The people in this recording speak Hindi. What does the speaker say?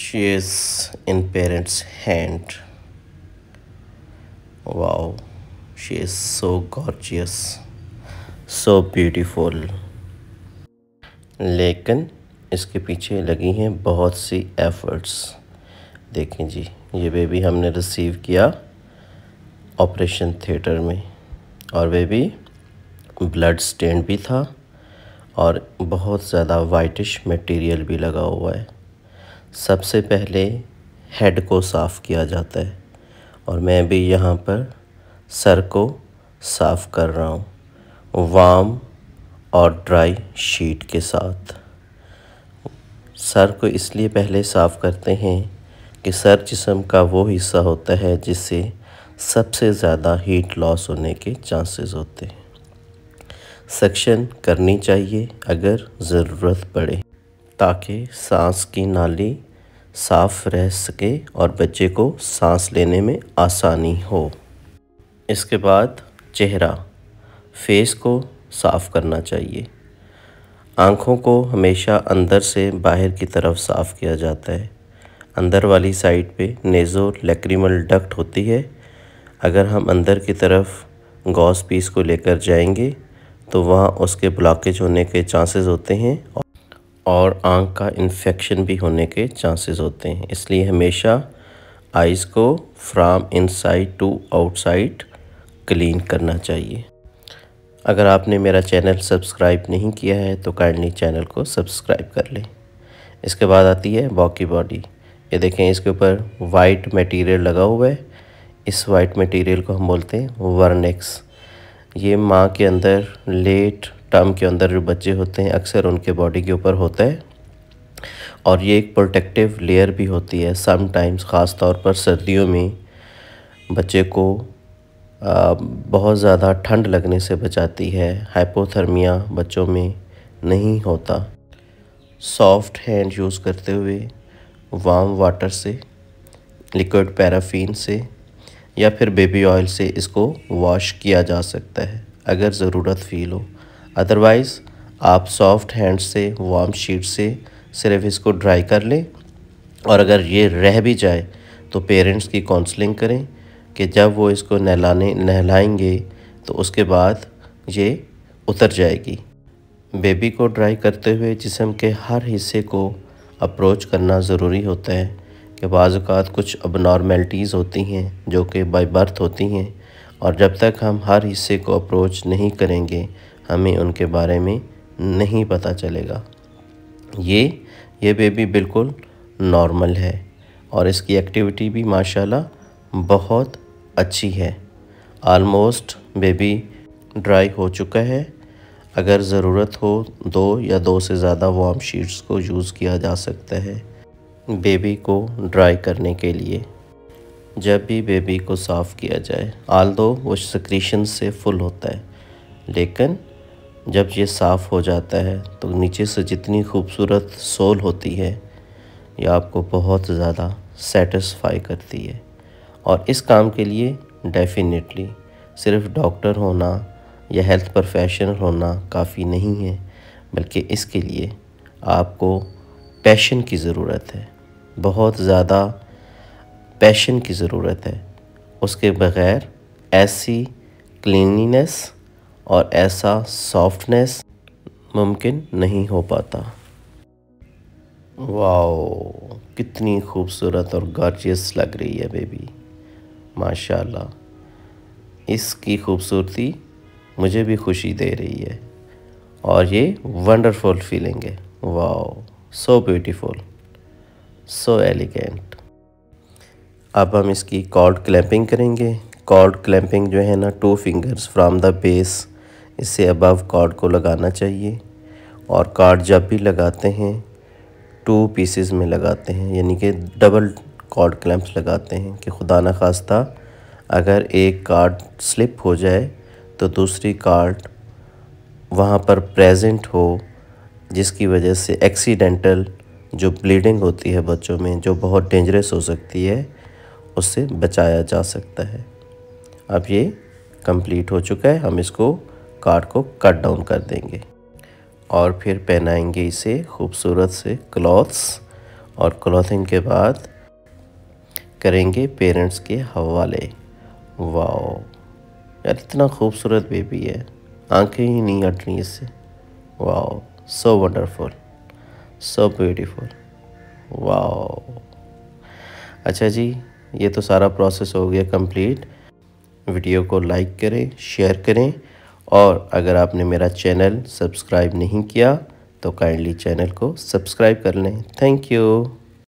she is in parents hand wow she is so gorgeous so beautiful लेकिन इसके पीछे लगी हैं बहुत सी एफर्ट्स देखें जी ये बेबी हमने रिसीव किया ऑपरेशन थिएटर में और बेबी ब्लड स्टेंड भी था और बहुत ज़्यादा वाइटिश मटेरियल भी लगा हुआ है सबसे पहले हेड को साफ़ किया जाता है और मैं भी यहाँ पर सर को साफ़ कर रहा हूँ वाम और ड्राई शीट के साथ सर को इसलिए पहले साफ़ करते हैं कि सर जिसम का वो हिस्सा होता है जिससे सबसे ज़्यादा हीट लॉस होने के चांसेस होते हैं सक्शन करनी चाहिए अगर ज़रूरत पड़े ताकि सांस की नाली साफ रह सके और बच्चे को सांस लेने में आसानी हो इसके बाद चेहरा फेस को साफ़ करना चाहिए आँखों को हमेशा अंदर से बाहर की तरफ साफ़ किया जाता है अंदर वाली साइड पे नेज़ो लेक्रीमल डक्ट होती है अगर हम अंदर की तरफ गॉस पीस को लेकर जाएंगे तो वहाँ उसके ब्लॉकेज होने के चांसेस होते हैं और और आँख का इन्फेक्शन भी होने के चांसेस होते हैं इसलिए हमेशा आइज़ को from inside to outside clean करना चाहिए अगर आपने मेरा चैनल सब्सक्राइब नहीं किया है तो काइंडली चैनल को सब्सक्राइब कर लें इसके बाद आती है वॉकी बॉडी ये देखें इसके ऊपर वाइट मटेरियल लगा हुआ है इस वाइट मटेरियल को हम बोलते हैं वर्नेक्स ये माँ के अंदर लेट टर्म के अंदर जो बच्चे होते हैं अक्सर उनके बॉडी के ऊपर होता है और ये एक प्रोटेक्टिव लेयर भी होती है समटाइम्स ख़ास तौर पर सर्दियों में बच्चे को आ, बहुत ज़्यादा ठंड लगने से बचाती है हाइपोथर्मिया बच्चों में नहीं होता सॉफ्ट हैंड यूज़ करते हुए वार्म वाटर से लिक्विड पैराफीन से या फिर बेबी ऑयल से इसको वॉश किया जा सकता है अगर ज़रूरत फील हो अदरवाइज़ आप सॉफ्ट हैंड से वार्म शीट से सिर्फ इसको ड्राई कर लें और अगर ये रह भी जाए तो पेरेंट्स की काउंसलिंग करें कि जब वो इसको नहलाने नहलाएंगे तो उसके बाद ये उतर जाएगी बेबी को ड्राई करते हुए जिसम के हर हिस्से को अप्रोच करना ज़रूरी होता है कि बाज़ात कुछ अब नॉर्मेलिटीज़ होती हैं जो कि बाई बर्थ होती हैं और जब तक हम हर हिस्से को अप्रोच नहीं करेंगे हमें उनके बारे में नहीं पता चलेगा ये ये बेबी बिल्कुल नॉर्मल है और इसकी एक्टिविटी भी माशाल्लाह बहुत अच्छी है आलमोस्ट बेबी ड्राई हो चुका है अगर ज़रूरत हो दो या दो से ज़्यादा वार्म शीट्स को यूज़ किया जा सकता है बेबी को ड्राई करने के लिए जब भी बेबी को साफ़ किया जाए आल दो वो सक्रीशन से फुल होता है लेकिन जब ये साफ़ हो जाता है तो नीचे से जितनी खूबसूरत सोल होती है ये आपको बहुत ज़्यादा सेटिस्फाई करती है और इस काम के लिए डेफिनेटली सिर्फ डॉक्टर होना या हेल्थ प्रोफेशनल होना काफ़ी नहीं है बल्कि इसके लिए आपको पैशन की ज़रूरत है बहुत ज़्यादा पैशन की ज़रूरत है उसके बग़ैर ऐसी क्लिनिनेस और ऐसा सॉफ्टनेस मुमकिन नहीं हो पाता वाओ कितनी खूबसूरत और गॉर्जियस लग रही है बेबी माशाल्लाह इसकी खूबसूरती मुझे भी खुशी दे रही है और ये वंडरफुल फीलिंग है wow so beautiful so elegant अब हम इसकी कॉर्ड क्लैंपिंग करेंगे कॉर्ड क्लैंपिंग जो है ना two fingers from the base इससे अबव कार्ड को लगाना चाहिए और कार्ड जब भी लगाते हैं टू पीसेस में लगाते हैं यानी कि डबल कार्ड क्लैंप्स लगाते हैं कि खुदा न खास्ता अगर एक कार्ड स्लिप हो जाए तो दूसरी कार्ड वहाँ पर प्रेजेंट हो जिसकी वजह से एक्सीडेंटल जो ब्लीडिंग होती है बच्चों में जो बहुत डेंजरस हो सकती है उससे बचाया जा सकता है अब ये कंप्लीट हो चुका है हम इसको कार्ड को कट डाउन कर देंगे और फिर पहनाएंगे इसे खूबसूरत से क्लॉथ्स और क्लॉथिंग के बाद करेंगे पेरेंट्स के हवाले वाओ यार इतना खूबसूरत बेबी है आंखें ही नहीं हट रही इससे wow so wonderful so beautiful wow अच्छा जी ये तो सारा प्रोसेस हो गया कंप्लीट वीडियो को लाइक करें शेयर करें और अगर आपने मेरा चैनल सब्सक्राइब नहीं किया तो काइंडली चैनल को सब्सक्राइब कर लें थैंक यू